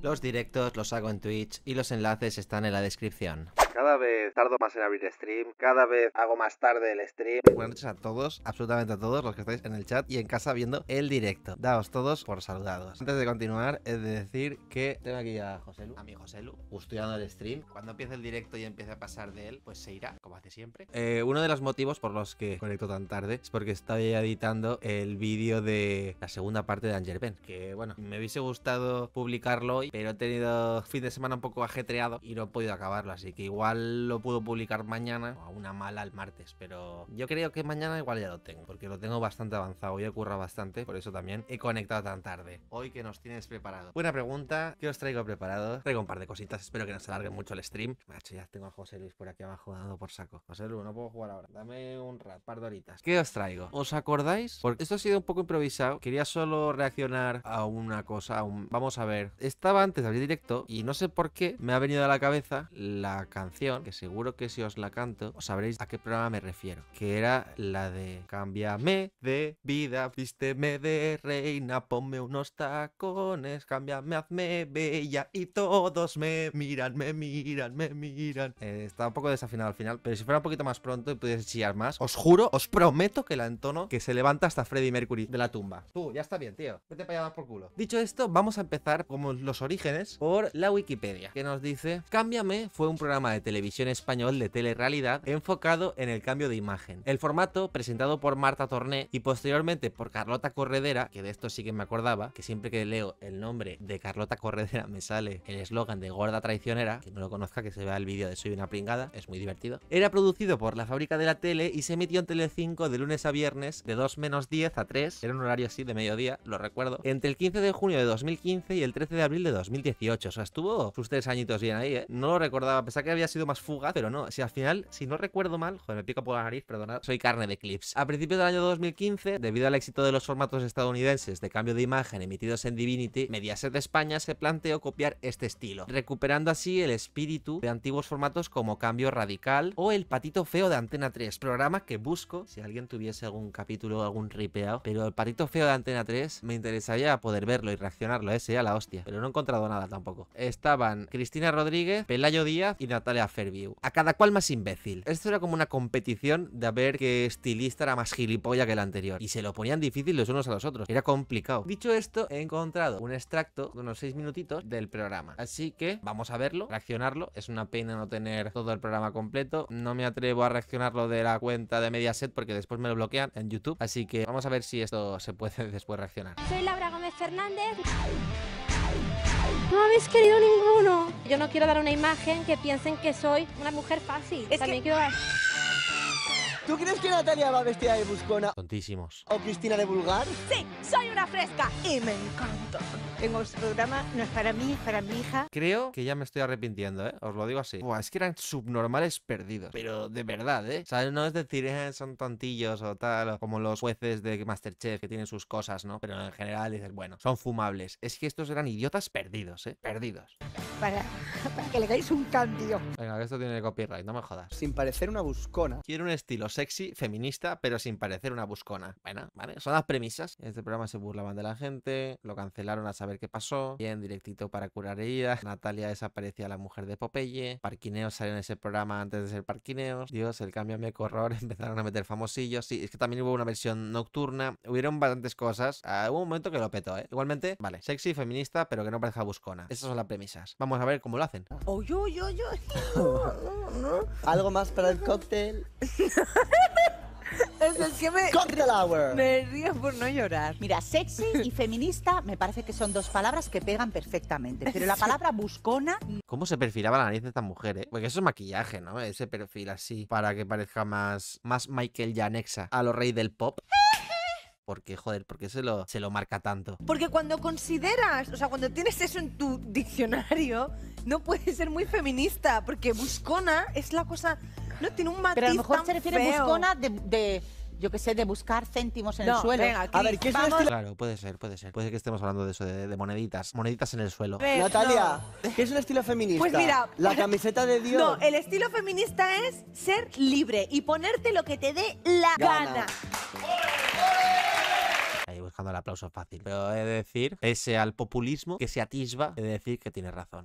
Los directos los hago en Twitch y los enlaces están en la descripción. Cada vez tardo más en abrir stream, cada vez hago más tarde el stream. Buenas noches a todos, absolutamente a todos los que estáis en el chat y en casa viendo el directo. Daos todos por saludados. Antes de continuar, he de decir que tengo aquí a José Lu, a mi José Lu, custodiando el stream. Cuando empiece el directo y empiece a pasar de él, pues se irá, como hace siempre. Eh, uno de los motivos por los que conecto tan tarde es porque estaba editando el vídeo de la segunda parte de Angel Ben, que bueno, me hubiese gustado publicarlo, pero he tenido fin de semana un poco ajetreado y no he podido acabarlo, así que igual lo puedo publicar mañana, o a una mala el martes, pero yo creo que mañana igual ya lo tengo, porque lo tengo bastante avanzado, y he currado bastante, por eso también he conectado tan tarde. Hoy que nos tienes preparado. Buena pregunta, ¿qué os traigo preparado? Traigo un par de cositas, espero que no se alargue mucho el stream. Macho, ya tengo a José Luis por aquí abajo dando por saco. José Luis, no puedo jugar ahora, dame un rat, par de horitas. ¿Qué os traigo? ¿Os acordáis? Porque esto ha sido un poco improvisado, quería solo reaccionar a una cosa, vamos a ver. Estaba antes de abrir directo y no sé por qué me ha venido a la cabeza la canción que seguro que si os la canto, os sabréis a qué programa me refiero, que era la de Cámbiame de vida, vísteme de reina, ponme unos tacones, cámbiame, hazme bella y todos me miran, me miran, me miran. Eh, estaba está un poco desafinado al final, pero si fuera un poquito más pronto y pudiese chillar más, os juro, os prometo que la entono que se levanta hasta Freddy Mercury de la tumba. Tú, ya está bien, tío. Vete para allá por culo. Dicho esto, vamos a empezar como los orígenes por la Wikipedia, que nos dice, Cámbiame fue un programa de televisión español de telerrealidad enfocado en el cambio de imagen. El formato, presentado por Marta Torné y posteriormente por Carlota Corredera, que de esto sí que me acordaba, que siempre que leo el nombre de Carlota Corredera me sale el eslogan de gorda traicionera, que no lo conozca, que se vea el vídeo de Soy una pringada, es muy divertido. Era producido por la fábrica de la tele y se emitió en Telecinco de lunes a viernes de 2 menos 10 a 3, era un horario así de mediodía, lo recuerdo, entre el 15 de junio de 2015 y el 13 de abril de 2018, o sea, estuvo sus tres añitos bien ahí, ¿eh? No lo recordaba, pensaba que había sido más fuga pero no. Si al final, si no recuerdo mal, joder, me pico por la nariz, perdonad, soy carne de clips. A principios del año 2015, debido al éxito de los formatos estadounidenses de cambio de imagen emitidos en Divinity, Mediaset de España se planteó copiar este estilo, recuperando así el espíritu de antiguos formatos como Cambio Radical o El Patito Feo de Antena 3, programa que busco si alguien tuviese algún capítulo, algún ripeado, pero El Patito Feo de Antena 3 me interesaría poder verlo y reaccionarlo, ese eh, a la hostia, pero no he encontrado nada tampoco. Estaban Cristina Rodríguez, Pelayo Díaz y Natalia Fairview. A cada cual más imbécil. Esto era como una competición de ver qué estilista era más gilipollas que el anterior. Y se lo ponían difícil los unos a los otros. Era complicado. Dicho esto, he encontrado un extracto de unos 6 minutitos del programa. Así que vamos a verlo, reaccionarlo. Es una pena no tener todo el programa completo. No me atrevo a reaccionarlo de la cuenta de Mediaset porque después me lo bloquean en YouTube. Así que vamos a ver si esto se puede después reaccionar. Soy Laura Gómez Fernández. No habéis querido ninguno. Yo no quiero dar una imagen que piensen que soy una mujer fácil. Es También quiero ¿Tú crees que Natalia va vestida de buscona? Tontísimos. ¿O Cristina de vulgar? Sí, soy una fresca y me encanta en este programa no es para mí, es para mi hija. Creo que ya me estoy arrepintiendo, ¿eh? Os lo digo así. Buah, es que eran subnormales perdidos. Pero de verdad, ¿eh? O sea, no es decir, eh, son tontillos o tal, como los jueces de Masterchef que tienen sus cosas, ¿no? Pero en general dices, bueno, son fumables. Es que estos eran idiotas perdidos, ¿eh? Perdidos. Para, que le dais un cambio. Venga, esto tiene copyright, no me jodas. Sin parecer una buscona. Quiero un estilo sexy, feminista, pero sin parecer una buscona. Bueno, vale, son las premisas. Este programa se burlaban de la gente, lo cancelaron a saber qué pasó, bien directito para curar heridas, Natalia desaparecía la mujer de Popeye, Parquineos salió en ese programa antes de ser Parquineos, Dios, el cambio me horror, empezaron a meter famosillos, sí, es que también hubo una versión nocturna, hubieron bastantes cosas, ah, hubo un momento que lo petó, ¿eh? Igualmente, vale, sexy, feminista, pero que no parezca buscona, esas son las premisas, vamos a ver cómo lo hacen. Algo más para el cóctel el que me, Me río por no llorar. Mira, sexy y feminista me parece que son dos palabras que pegan perfectamente. Pero la palabra buscona. ¿Cómo se perfilaba la nariz de esta mujer, eh? Porque eso es maquillaje, ¿no? Ese perfil así para que parezca más, más Michael Janexa a lo rey del pop. Porque, joder, porque se lo, se lo marca tanto. Porque cuando consideras, o sea, cuando tienes eso en tu diccionario, no puedes ser muy feminista, porque buscona es la cosa. No tiene un matiz. Pero a mejor se refiere buscona de yo qué sé, de buscar céntimos en el suelo. Venga, a ver, ¿qué es estilo...? Claro, puede ser, puede ser. Puede que estemos hablando de eso, de, moneditas. Moneditas en el suelo. Natalia, ¿qué es el estilo feminista? Pues mira. La pues, camiseta de Dios. No, el estilo feminista es ser libre y ponerte lo que te dé la gana. Ahí buscando el aplauso fácil. Pero he de decir, ese al populismo que se atisba, he de decir que tiene razón.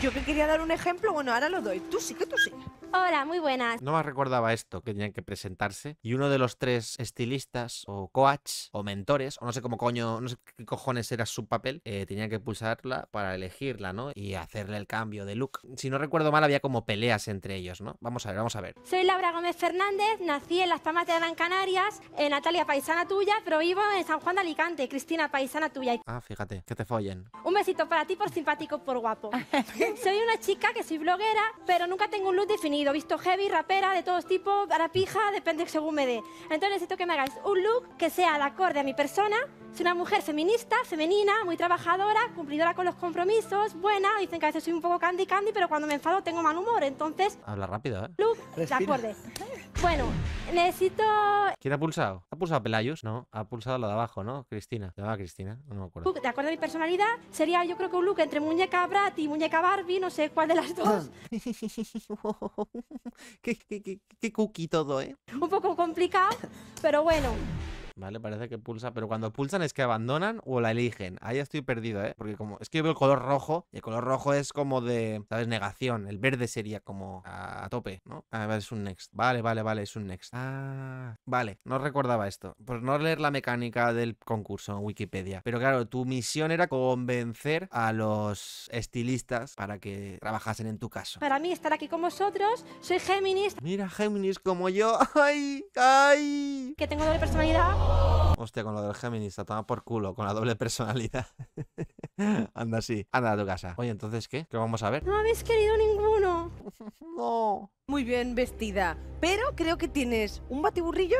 Yo que quería dar un ejemplo, bueno, ahora lo doy. Tú sí, que tú sí. Hola, muy buenas. No me recordaba esto, que tenían que presentarse. Y uno de los tres estilistas, o coach, o mentores, o no sé cómo coño, no sé qué cojones era su papel, eh, tenía que pulsarla para elegirla, ¿no? Y hacerle el cambio de look. Si no recuerdo mal, había como peleas entre ellos, ¿no? Vamos a ver, vamos a ver. Soy Laura Gómez Fernández, nací en Las Palmas de Gran Canarias, en Natalia Paisana tuya, pero vivo en San Juan de Alicante, Cristina Paisana tuya. Ah, fíjate, que te follen. Un besito para ti por simpático, por guapo. soy una chica que soy bloguera, pero nunca tengo un look definido. He visto heavy, rapera, de todos tipos, a la pija, depende según me dé. Entonces necesito que me hagáis un look que sea la acorde a mi persona. Soy una mujer feminista, femenina, muy trabajadora, cumplidora con los compromisos, buena. Dicen que a veces soy un poco candy candy, pero cuando me enfado tengo mal humor, entonces... Habla rápido, ¿eh? Look, de acorde. Bueno, necesito... ¿Quién ha pulsado? ¿Ha pulsado Pelayos? No, ha pulsado la de abajo, ¿no? Cristina. ¿Te llamaba Cristina? No me acuerdo. De acuerdo a mi personalidad, sería yo creo que un look entre muñeca Brat y muñeca Barbie, no sé cuál de las dos. qué, qué, qué cookie todo, ¿eh? Un poco complicado, pero bueno. ¿vale? Parece que pulsa, pero cuando pulsan es que abandonan o la eligen. Ahí estoy perdido, ¿eh? Porque como es que veo el color rojo y el color rojo es como de, ¿sabes? Negación. El verde sería como a, tope, ¿no? Ah, es un next. Vale, vale, vale, es un next. Ah, vale, no recordaba esto. Por no leer la mecánica del concurso en Wikipedia. Pero claro, tu misión era convencer a los estilistas para que trabajasen en tu caso. Para mí estar aquí con vosotros, soy Géminis. Mira, Géminis como yo. ¡Ay! ¡Ay! Que tengo doble personalidad. Hostia, con lo del Géminis, a por culo, con la doble personalidad. anda así, anda a tu casa. Oye, entonces, ¿qué? ¿Qué vamos a ver? No habéis querido ninguno. no. Muy bien vestida, pero creo que tienes un batiburrillo.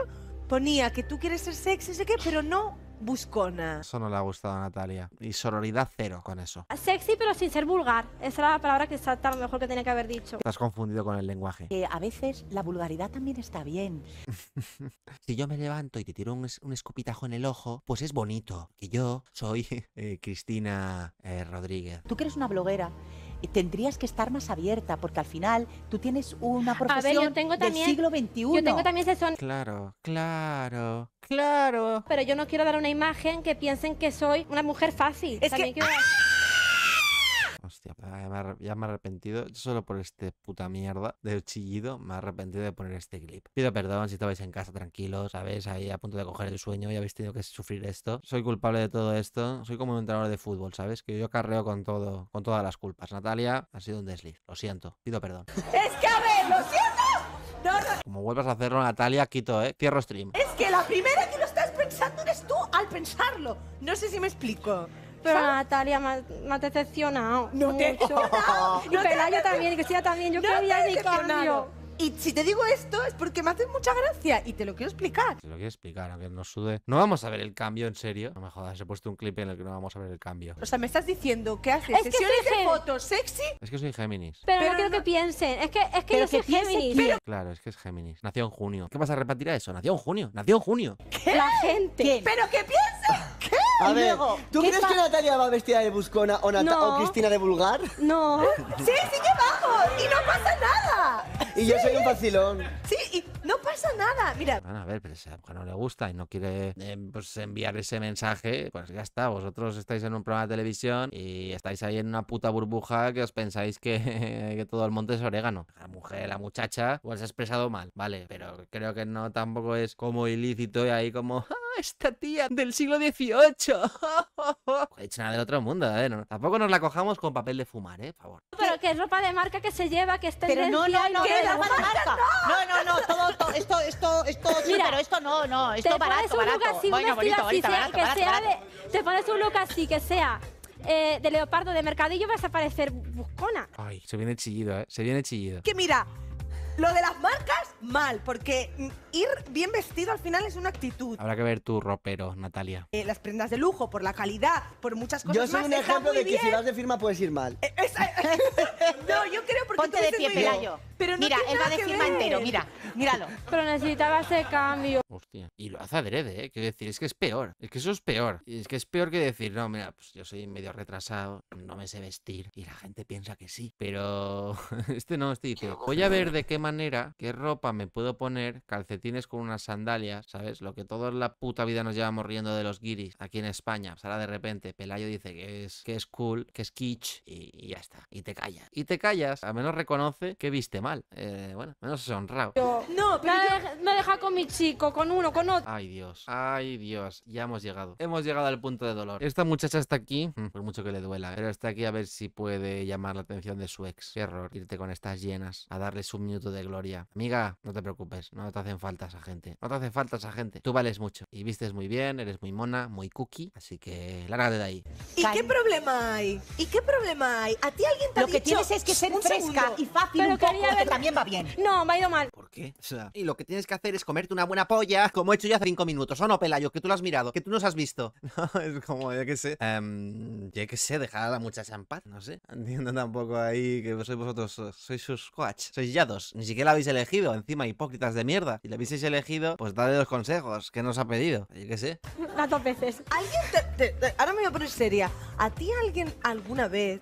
Ponía que tú quieres ser sexy, sé qué, pero no buscona. Eso no le ha gustado a Natalia. Y sororidad cero con eso. Ah, sexy pero sin ser vulgar. Esa era la palabra que salta lo mejor que tenía que haber dicho. Estás confundido con el lenguaje. Que a veces la vulgaridad también está bien. si yo me levanto y te tiro un, escopitajo escupitajo en el ojo, pues es bonito. Que yo soy eh, Cristina eh, Rodríguez. Tú que eres una bloguera tendrías que estar más abierta, porque al final tú tienes una profesión tengo también, del siglo XXI. Yo tengo también son Claro, claro, claro. Pero yo no quiero dar una imagen que piensen que soy una mujer fácil. también pues, ah, ya me, he arrepentido, solo por este puta mierda del chillido, me he arrepentido de poner este clip. Pido perdón si estabais en casa tranquilos, sabes Ahí a punto de coger el sueño y habéis tenido que sufrir esto. Soy culpable de todo esto, soy como un entrenador de fútbol, ¿sabes? Que yo carreo con todo, con todas las culpas. Natalia, ha sido un desliz, lo siento, pido perdón. ¡Es que a ver, lo siento! Como vuelvas a hacerlo, Natalia, quito, ¿eh? Cierro stream. Es que la primera que lo estás pensando eres tú al pensarlo. No sé si me explico. Pero Natalia me ha, decepcionado. No te he decepcionado. Y no Pelayo te... también, y Cristina también. Yo no quería mi cambio. Y si te digo esto es porque me hace mucha gracia y te lo quiero explicar. Te lo quiero explicar, aunque no sude. No vamos a ver el cambio, en serio. No me jodas, he puesto un clip en el que no vamos a ver el cambio. O sea, me estás diciendo que haces es sesiones de fotos sexy. Es que soy Géminis. Pero, no quiero que piensen. Es que, es que yo soy Géminis. Claro, es que es Géminis. Nació en junio. ¿Qué vas a repetir a eso? Nació en junio. Nació en junio. ¿Qué? La gente. ¿Pero qué piensa? A ver, ¿tú crees que Natalia va vestida de buscona o, Cristina de vulgar? No. Sí, sí que bajo Y no pasa nada. Y yo soy un vacilón. Sí, y no pasa nada. Mira, Bueno, a ver, pero si a mujer no le gusta y no quiere eh, pues, enviar ese mensaje, pues ya está. Vosotros estáis en un programa de televisión y estáis ahí en una puta burbuja que os pensáis que, todo el monte es orégano. La mujer, la muchacha, pues se ha expresado mal, vale, pero creo que no tampoco es como ilícito y ahí como, esta tía del siglo XVIII. No he hecho nada del otro mundo, tampoco nos la cojamos con papel de fumar, ¿eh? favor. Pero que es ropa de marca que se lleva, que está Pero no, no, no, ropa de marca. No, no, no, todo, todo esto, esto, esto, pero esto no, no, esto te barato, pones un barato. Look así, bueno, bonito, bonito, que sea de, te pones un look así, que sea eh, de leopardo de mercadillo vas a parecer buscona. Ay, se viene chillido, ¿eh? Se viene chillido. Que mira, lo de las marcas, mal, porque mm, ir bien vestido al final es una actitud. Habrá que ver tu ropero, Natalia. Eh, las prendas de lujo, por la calidad, por muchas cosas. Yo soy un ejemplo de que si vas de firma puedes ir mal. Eh, no, yo creo porque. Ponte de pie, Pelayo. Pero mira, él va de firma entero, mira, míralo. Pero necesitaba ese cambio. Hostia. Y lo hace adrede, ¿eh? Quiero decir, es que es peor. Es que eso es peor. Es que es peor que decir, no, mira, pues yo soy medio retrasado, no me sé vestir. Y la gente piensa que sí. Pero este no, estoy dice, voy a ver de qué manera qué ropa me puedo poner, calcetines con unas sandalias, ¿sabes? Lo que toda la puta vida nos llevamos riendo de los guiris aquí en España. O ahora de repente Pelayo dice que es, que es cool, que es kitsch y, ya está. Y te callas. Y te callas, al menos reconoce que viste mal. Eh, bueno, menos es honrado. no, me, ha deja, con mi chico, con uno, con otro. Ay Dios, ay Dios, ya hemos llegado. Hemos llegado al punto de dolor. Esta muchacha está aquí, mm, por mucho que le duela, pero está aquí a ver si puede llamar la atención de su ex. Qué error irte con estas llenas a darle un minuto de gloria. Amiga, no te preocupes, no te hacen falta esa gente. No te hacen falta esa gente. Tú vales mucho y vistes muy bien, eres muy mona, muy cookie, así que lárgate de ahí. ¿Y qué problema hay? ¿Y qué problema hay? ¿A ti alguien te Lo que tienes es que ser fresca y fácil también va bien. No, me ha ido mal. ¿Por qué? O sea, y lo que tienes que hacer es comerte una buena polla, como he hecho ya hace cinco minutos. ¿O oh, no, Pelayo? Que tú lo has mirado, que tú nos has visto. No, es como, Ya que sé. Em, ya que sé, dejar a la muchacha en paz, no sé. Entiendo tampoco ahí que sois vosotros, sois sus coach, sois llados. Ni siquiera la habéis elegido, encima hipócritas de mierda. Si la habéis elegido, pues dale los consejos ¿Qué nos ha pedido. Yo qué sé. Tantas veces. ¿Alguien te, ahora me voy a poner seria. ¿A ti alguien alguna vez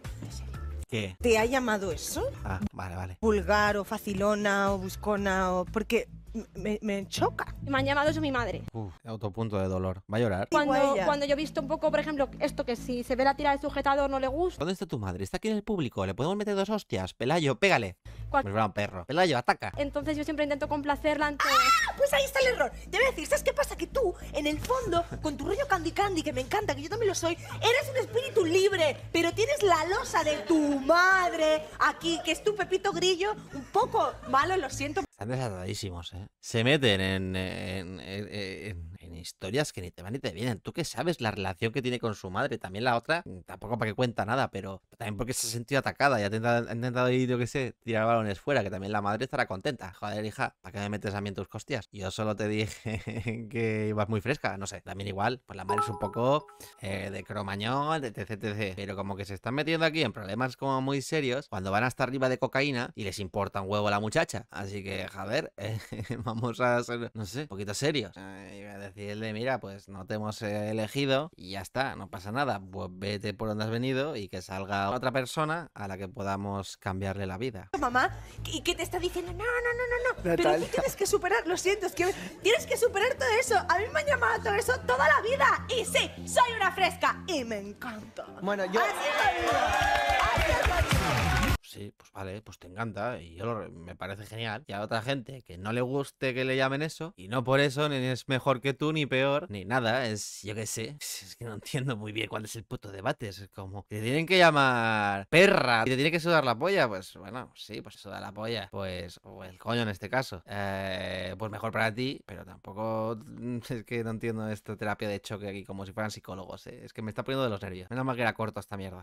¿Qué? ¿Te ha llamado eso? Ah, vale, vale. Pulgar, o facilona o buscona o... Porque me, me, choca. Me han llamado eso mi madre. Uf, autopunto de dolor. Va a llorar. Cuando, cuando yo he visto un poco, por ejemplo, esto que si se ve la tira de sujetador no le gusta. ¿Dónde está tu madre? Está aquí en el público. Le podemos meter dos hostias. Pelayo, pégale. Pues Me un perro. Pelayo, ataca. Entonces yo siempre intento complacerla ¡Ah! Pues ahí está el error. Te voy a decir, ¿sabes qué pasa? Que tú, en el fondo, con tu rollo Candy Candy, que me encanta, que yo también lo soy, eres un espíritu libre, pero tienes la losa de tu madre aquí, que es tu Pepito Grillo, un poco malo, lo siento. Están desatadísimos, ¿eh? Se meten en, en, en, en historias que ni te van ni te vienen. Tú que sabes la relación que tiene con su madre. También la otra, mm, tampoco para que cuenta nada, pero también porque se ha sentido atacada y ha intentado, ir, yo qué sé, tirar balones fuera, que también la madre estará contenta. Joder, hija, ¿para qué me metes a mí en tus costillas, Yo solo te dije que ibas muy fresca, no sé, también igual, pues la madre es un poco eh, de cromañón, etc, etc. Pero como que se están metiendo aquí en problemas como muy serios, cuando van hasta arriba de cocaína y les importa un huevo a la muchacha. Así que, joder, eh, vamos a ser, no sé, un poquito serios. iba a decir el de, mira, pues no te hemos eh, elegido y ya está, no pasa nada, pues vete por donde has venido y que salga otra persona a la que podamos cambiarle la vida. Mamá, ¿y qué te está diciendo? No, no, no, no, no. Pero tú tienes que superar, lo siento, es que tienes que superar todo eso. A mí me han llamado todo eso toda la vida y sí, soy una fresca y me encanta. Bueno, yo sí, pues vale, pues te encanta y yo me parece genial. Y a otra gente que no le guste que le llamen eso y no por eso ni es mejor que tú ni peor ni nada, es yo qué sé, es que no entiendo muy bien cuál es el puto debate, es como te tienen que llamar perra y te tiene que sudar la polla, pues bueno, sí, pues da la polla, pues o el coño en este caso. Eh, pues mejor para ti, pero tampoco es que no entiendo esta terapia de choque aquí como si fueran psicólogos, eh, es que me está poniendo de los nervios. Menos mal que era corto esta mierda.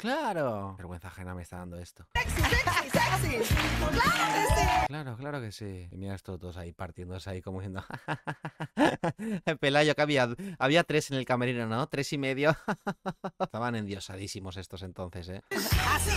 Claro. Vergüenza ajena me está dando esto. Sexy, sexy, sexy. Claro que sí. Claro, claro que sí. Y mira estos dos ahí partiéndose ahí como diciendo. Pelayo, que había, había tres en el camerino, ¿no? Tres y medio. Estaban endiosadísimos estos entonces, ¿eh? Así,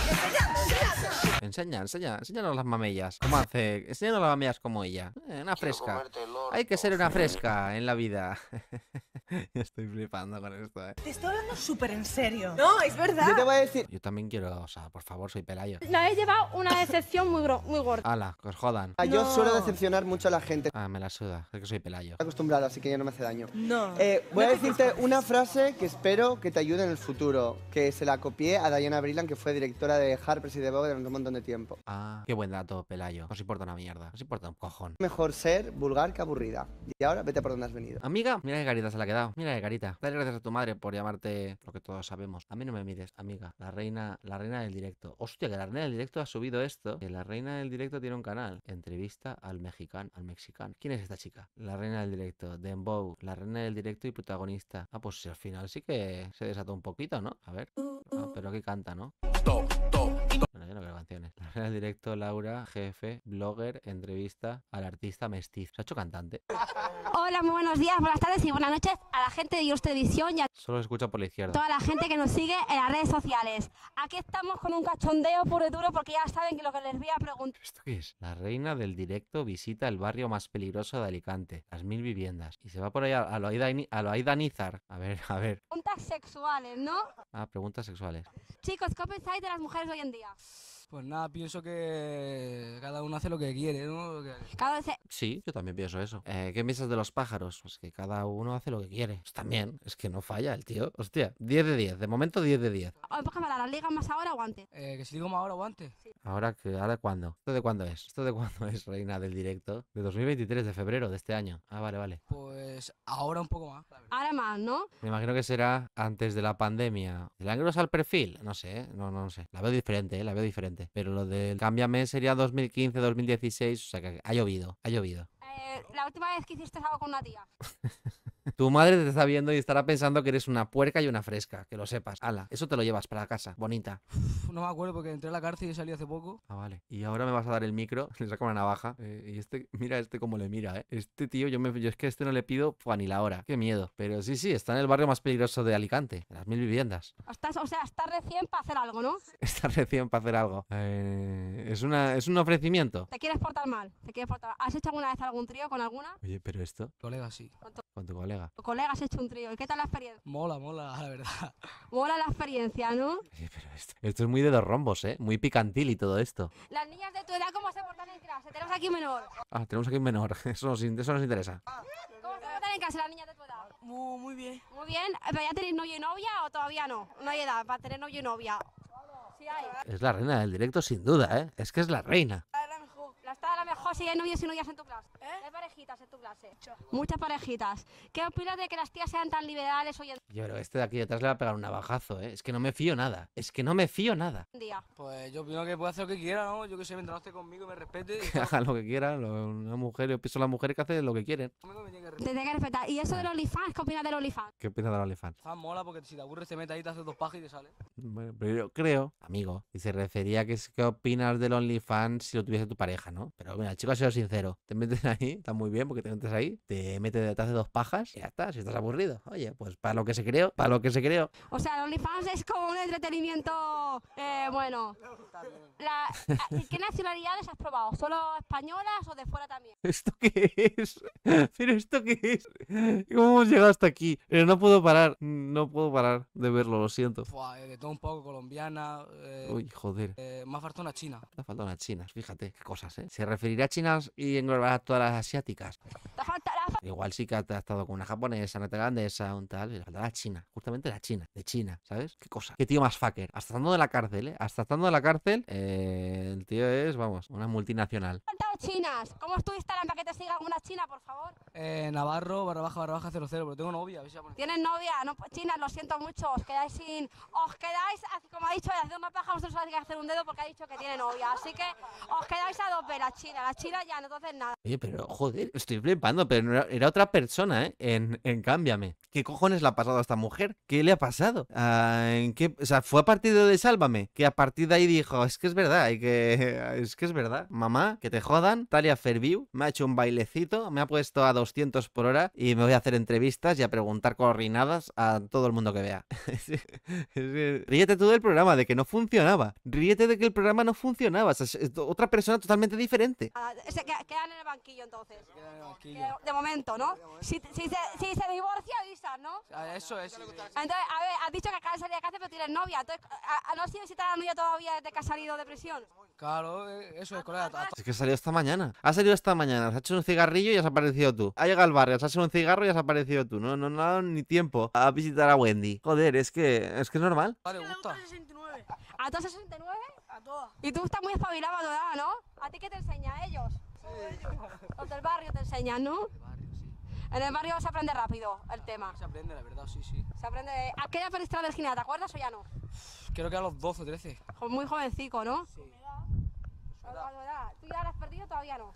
enseña, enseña, enséñanos las mamellas. ¿Cómo hace? Enséñanos las mamellas como ella. Eh, una fresca. Hay que ser una fresca en la vida. Estoy flipando con esto, ¿eh? Te estoy hablando súper en serio. No, es verdad. te voy a decir yo también quiero, o sea, por favor, soy pelayo. La he llevado una decepción muy, muy gorda. Hala, que os jodan. Ah, yo suelo decepcionar mucho a la gente. Ah, me la suda, es que soy pelayo. Estoy acostumbrado, así que ya no me hace daño. No. Eh, voy a decirte una frase que espero que te ayude en el futuro, que se la copié a Diana Brillan, que fue directora de Harper's y de durante un montón de tiempo. Ah, qué buen dato, pelayo. No os importa una mierda, no os importa un cojón. Mejor ser vulgar que aburrida. Y ahora vete por donde has venido. Amiga, mira qué carita se la ha quedado. Mira qué carita. Dale gracias a tu madre por llamarte lo que todos sabemos. A mí no me mires, amiga. La reina, la reina del directo. Hostia, que la reina del directo ha subido esto. Que la reina del directo tiene un canal. Entrevista al mexicano, al mexicano. ¿Quién es esta chica? La reina del directo. Dembow. La reina del directo y protagonista. Ah, pues al final sí que se desató un poquito, ¿no? A ver. Uh, uh. pero aquí canta, ¿no? Bueno, yo no creo canciones. La reina del directo, Laura, jefe, blogger, entrevista al artista mestizo. Se ha hecho cantante. Hola, muy buenos días, buenas tardes y buenas noches a la gente de Just Edición y Solo se escucha por la izquierda. toda la gente que nos sigue en las redes sociales. Aquí estamos con un cachondeo puro y duro porque ya saben que lo que les voy a preguntar. ¿Esto qué es? La reina del directo visita el barrio más peligroso de Alicante, las mil viviendas. Y se va por ahí a, lo Aida, a lo A ver, a ver. Preguntas sexuales, ¿no? Ah, preguntas sexuales. Chicos, ¿qué pensáis de las mujeres hoy en día? Pues nada, pienso que cada uno hace lo que quiere, ¿no? Cada Sí, yo también pienso eso. Eh, ¿Qué piensas de los pájaros? Pues que cada uno hace lo que quiere. Pues también, es que no falla el tío. Hostia, 10 de 10, de momento 10 de 10. ¿la liga más ahora o antes? Eh, que si digo más ahora o antes. ¿Ahora que ¿Ahora cuándo? ¿Esto de cuándo es? ¿Esto de cuándo es, reina del directo? De 2023, de febrero de este año. Ah, vale, vale. Pues pues, ahora un poco más. Ahora más, ¿no? Me imagino que será antes de la pandemia. ¿El ángulo al perfil? No sé, ¿eh? no, no, sé. La veo diferente, ¿eh? la veo diferente. Pero lo del Cámbiame sería 2015, 2016, o sea que ha llovido, ha llovido. Eh, la última vez que hiciste algo con una tía. Tu madre te está viendo y estará pensando que eres una puerca y una fresca, que lo sepas. Ala, eso te lo llevas para casa, bonita. no me acuerdo porque entré a la cárcel y salí hace poco. Ah, vale. Y ahora me vas a dar el micro, le saco una navaja. Eh, y este, mira este cómo le mira, ¿eh? Este tío, yo, me, es que este no le pido pues, ni la hora. Qué miedo. Pero sí, sí, está en el barrio más peligroso de Alicante, en las mil viviendas. o sea, está recién para hacer algo, ¿no? Está recién para hacer algo. Eh, es, una, es un ofrecimiento. Te quieres portar mal, te quieres portar mal. ¿Has hecho alguna vez algún trío con alguna? Oye, pero esto. Colega, sí. así? Con tu colega. Tu colega has hecho un trío. qué tal la experiencia? Mola, mola, la verdad. Mola la experiencia, ¿no? Sí, pero esto, es muy de dos rombos, ¿eh? Muy picantil y todo esto. Las niñas de tu edad, ¿cómo se portan en clase? Tenemos aquí un menor. Ah, tenemos aquí un menor. Eso nos, eso nos interesa. ¿Cómo se portan en clase las niñas de tu edad? Muy, muy bien. Muy bien. ¿Pero ya tenéis novio y novia o todavía no? No hay edad para tener novio y novia. Sí hay. Es la reina del directo, sin duda, ¿eh? Es que es la reina está la mejor si hay novios y novias en tu clase. ¿Eh? Hay parejitas en tu clase. Muchas parejitas. ¿Qué opinas de que las tías sean tan liberales hoy en día? Yo creo que este de aquí detrás le va a pegar un navajazo, ¿eh? Es que no me fío nada. Es que no me fío nada. Día. Pues yo opino que puede hacer lo que quiera, ¿no? Yo que sé, mientras no esté conmigo, me respete. Y... Haga lo que quiera. Lo, una mujer, yo pienso las mujeres que hacen lo que quieren. Te tiene que respetar. ¿Y eso de los OnlyFans? ¿Qué opinas del OnlyFans? ¿Qué opinas del OnlyFans? Está mola porque si te aburres te metes ahí, te haces dos páginas y te sale. Bueno, pero yo creo, amigo, y se refería a que qué opinas del OnlyFans si lo tuviese tu pareja, ¿no? Pero mira, chicos chico ha sido sincero. Te metes ahí, está muy bien porque te metes ahí, te metes detrás de dos pajas y ya está, si estás aburrido. Oye, pues para lo que se creo, para lo que se creo O sea, el OnlyFans es como un entretenimiento, eh, bueno. Ah, ¿Qué nacionalidades has probado? ¿Solo españolas o de fuera también? ¿Esto qué es? ¿Pero esto qué es? ¿Cómo hemos llegado hasta aquí? Pero no puedo parar, no puedo parar de verlo, lo siento. Eh, de todo un poco, colombiana. Eh, Uy, joder. me ha faltado una china. Me ha faltado una china, fíjate, qué cosas, ¿eh? ¿Se referirá a chinas y englobará a todas las asiáticas? Igual sí que ha estado con una japonesa, una tailandesa, un tal. Y le China, justamente la China, de China, ¿sabes? Qué cosa. Qué tío más fucker. Hasta estando de la cárcel, ¿eh? Hasta estando de la cárcel, eh, el tío es, vamos, una multinacional. chinas? ¿Cómo estuviste tu Instagram para que te siga alguna china, por favor? Eh, Navarro, barra baja, barra baja, 00, pero tengo novia. A ¿Tienes novia? No, pues, china, lo siento mucho, os quedáis sin... Os quedáis, como ha dicho, de hacer una paja, vosotros a que hacer un dedo porque ha dicho que tiene novia. Así que os quedáis a dos velas, china. La china ya, no entonces nada. Oye, pero joder, estoy flipando, pero era, otra persona, ¿eh? En, en, Cámbiame. ¿Qué cojones le ha pasado a esta mujer? ¿Qué le ha pasado? Ah, ¿en qué? O sea, fue a partir de Sálvame, que a partir de ahí dijo, es que es verdad, hay que... es que es verdad. Mamá, que te jodan. Talia Fairview me ha hecho un bailecito, me ha puesto a 200 por hora y me voy a hacer entrevistas y a preguntar coordinadas a todo el mundo que vea. Ríete tú del programa, de que no funcionaba. Ríete de que el programa no funcionaba. O sea, es otra persona totalmente diferente. Ah, quedan en el De momento momento, ¿no? Si, si, se, si se divorcia, avisas, ¿no? Eso es. Entonces, a ver, has dicho que acabas de salir de casa pero tienes novia. Entonces, ¿a, a no has ido a visitar a la novia todavía desde que has salido de prisión? Claro, eh, eso es, colega. Es que salió esta mañana. Ha salido esta mañana, se ha hecho un cigarrillo y has aparecido tú. Ha llegado al barrio, se ha hecho un cigarro y has aparecido tú. No, no, no ha dado ni tiempo a visitar a Wendy. Joder, es que es, que es normal. A gusta. 69. ¿A todas 69? A todas. Y tú estás muy espabilado ¿no? ¿A ti qué te enseña ellos? Sí. Los del barrio te enseñan, ¿no? En el barrio se aprende rápido el tema. Se aprende, la verdad, sí, sí. Se aprende. ¿A qué edad perdiste la virginidad? ¿Te acuerdas o ya no? Creo que a los 12 o 13. Muy jovencico, ¿no? Sí. ¿Tú ya la has perdido todavía no?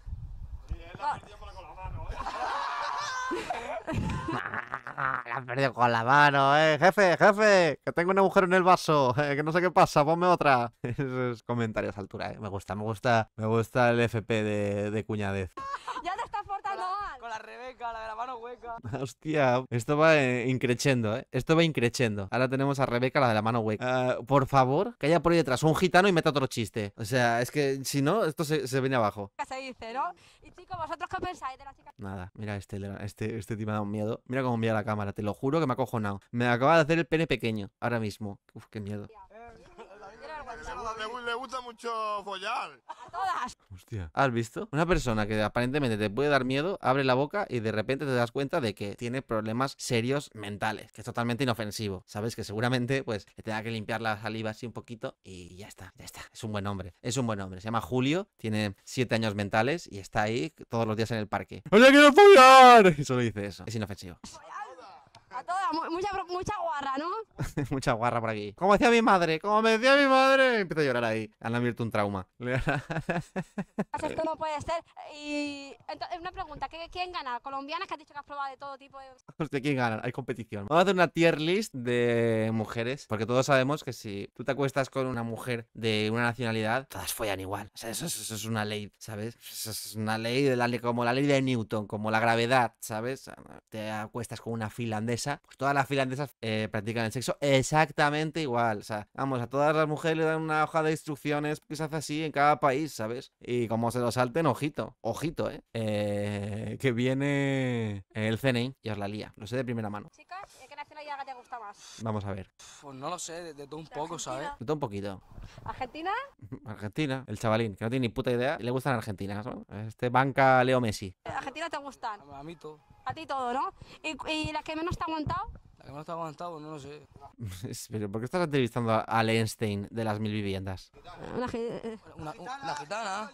Sí, la ha perdido con la mano, ¿eh? la has perdido con la mano, eh. Jefe, jefe, que tengo un agujero en el vaso, eh, que no sé qué pasa, ponme otra. Esos comentarios a altura, eh. Me gusta, me gusta, me gusta el FP de, cuñadez. Ya te está portando con la Rebeca, la de la mano hueca. Hostia, esto va eh, increchendo, eh. Esto va increchendo. Ahora tenemos a Rebeca, la de la mano hueca. Ah, por favor, que haya por ahí detrás un gitano y meta otro chiste. O sea, es que si no, esto se, se viene abajo. ¿Qué se dice, no? Y chicos, ¿vosotros qué pensáis de la chica? Nada, mira este de este, este tío me ha dado miedo. Mira cómo mira la cámara, te lo juro que me ha cojonado. Me acaba de hacer el pene pequeño ahora mismo. Uf, qué miedo mucho Hostia. ¿Has visto? Una persona que aparentemente te puede dar miedo, abre la boca y de repente te das cuenta de que tiene problemas serios mentales, que es totalmente inofensivo. Sabes que seguramente pues le tenga que limpiar la saliva así un poquito y ya está, ya está. Es un buen hombre, es un buen hombre. Se llama Julio, tiene siete años mentales y está ahí todos los días en el parque. ¡Oye, quiero follar! Y solo dice eso. Es inofensivo mucha, guarra, ¿no? mucha guarra por aquí. Como decía mi madre, como me decía mi madre. Empieza a llorar ahí. Han abierto un trauma. Esto no puede ser. Y entonces, una pregunta, ¿quién gana? Colombianas que has dicho que has probado de todo tipo de... ¿quién gana? Hay competición. Vamos a hacer una tier list de mujeres, porque todos sabemos que si tú te acuestas con una mujer de una nacionalidad, todas follan igual. O sea, eso, es una ley, ¿sabes? Eso es una ley de la, como la ley de Newton, como la gravedad, ¿sabes? Te acuestas con una finlandesa pues todas las finlandesas eh, practican el sexo exactamente igual. O sea, vamos, a todas las mujeres le dan una hoja de instrucciones que se hace así en cada país, ¿sabes? Y como se lo salten, ojito, ojito, ¿eh? eh que viene el cene y os la lía. Lo sé de primera mano la llaga te gusta más? Vamos a ver. Pues no lo sé, de, todo un poco, ¿sabes? De todo un poquito. ¿Argentina? Argentina, el chavalín, que no tiene ni puta idea, le gustan argentinas, ¿no? Este banca Leo Messi. ¿Argentina te gustan? A mí todo. A ti todo, ¿no? ¿Y, y las que menos te ha aguantado? La que menos te ha aguantado, pues no lo sé. Pero ¿por qué estás entrevistando al Einstein de las mil viviendas? Una, eh, una gitana.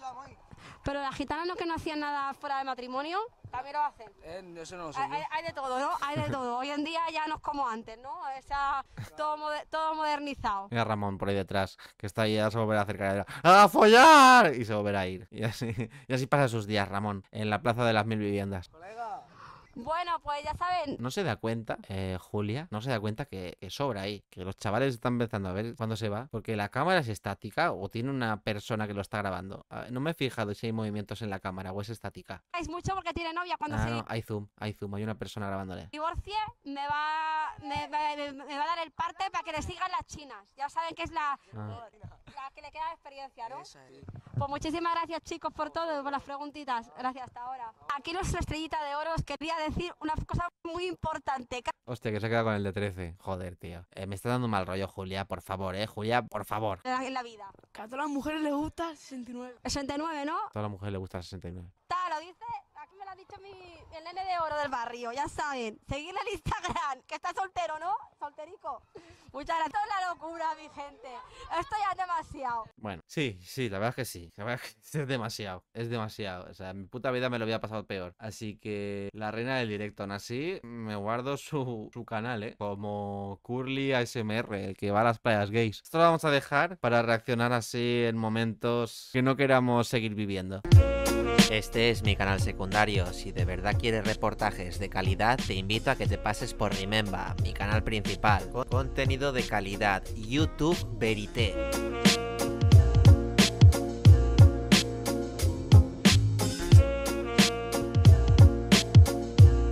Pero las gitanas no que no hacían nada fuera de matrimonio, también lo hacen. Eh, eso no lo sé. Hay, hay, de todo, ¿no? Hay de todo. Hoy en día ya no es como antes, ¿no? O todo, modernizado. Mira Ramón por ahí detrás, que está ahí, ya se volverá a acercar a, ¡A follar! Y se volverá a ir. Y así, y pasa sus días, Ramón, en la plaza de las mil viviendas. Bueno, pues ya saben. No se da cuenta, eh, Julia, no se da cuenta que, sobra ahí, que los chavales están empezando a ver cuándo se va, porque la cámara es estática o tiene una persona que lo está grabando. Ah, no me he fijado si hay movimientos en la cámara o es estática. Es mucho porque tiene novia cuando ah, se... hay zoom, hay zoom, hay una persona grabándole. Divorcie, me va, me, me, va a dar el parte para que le sigan las chinas. Ya saben que es la... Ah que le queda experiencia, ¿no? Pues muchísimas gracias chicos por todo, por las preguntitas. Gracias hasta ahora. Aquí nuestra estrellita de oro os quería decir una cosa muy importante. Hostia, que se ha quedado con el de 13. Joder, tío. Eh, me está dando mal rollo, Julia, por favor, eh. Julia, por favor. En la vida. Que a todas las mujeres les gusta 69. 69, ¿no? A todas las mujeres les gusta el 69. Está, lo dice aquí me lo ha dicho mi, el nene de oro del barrio, ya saben. Seguirle en Instagram, que está soltero, ¿no? Solterico. Muchas gracias. Esto ya es demasiado. Bueno, sí, sí, la verdad es que sí. es que es demasiado. Es demasiado. O sea, en mi puta vida me lo había pasado peor. Así que la reina del directo, aún así, me guardo su, su canal, ¿eh? Como Curly ASMR, el que va a las playas gays. Esto lo vamos a dejar para reaccionar así en momentos que no queramos seguir viviendo. Este es mi canal secundario, si de verdad quieres reportajes de calidad te invito a que te pases por Rimemba, mi canal principal, contenido de calidad, YouTube Verité.